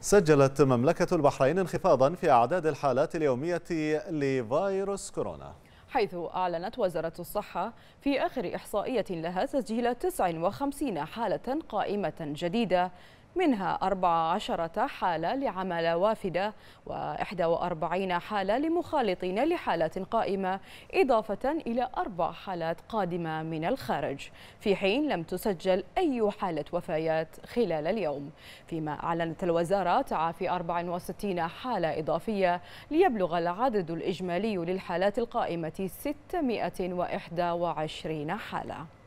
سجلت مملكة البحرين انخفاضا في أعداد الحالات اليومية لفيروس كورونا حيث أعلنت وزارة الصحة في آخر إحصائية لها تسجيل 59 حالة قائمة جديدة منها 14 حالة لعمل وافدة و41 حالة لمخالطين لحالات قائمة إضافة إلى أربع حالات قادمة من الخارج في حين لم تسجل أي حالة وفيات خلال اليوم فيما أعلنت الوزارة تعافي 64 حالة إضافية ليبلغ العدد الإجمالي للحالات القائمة 621 حالة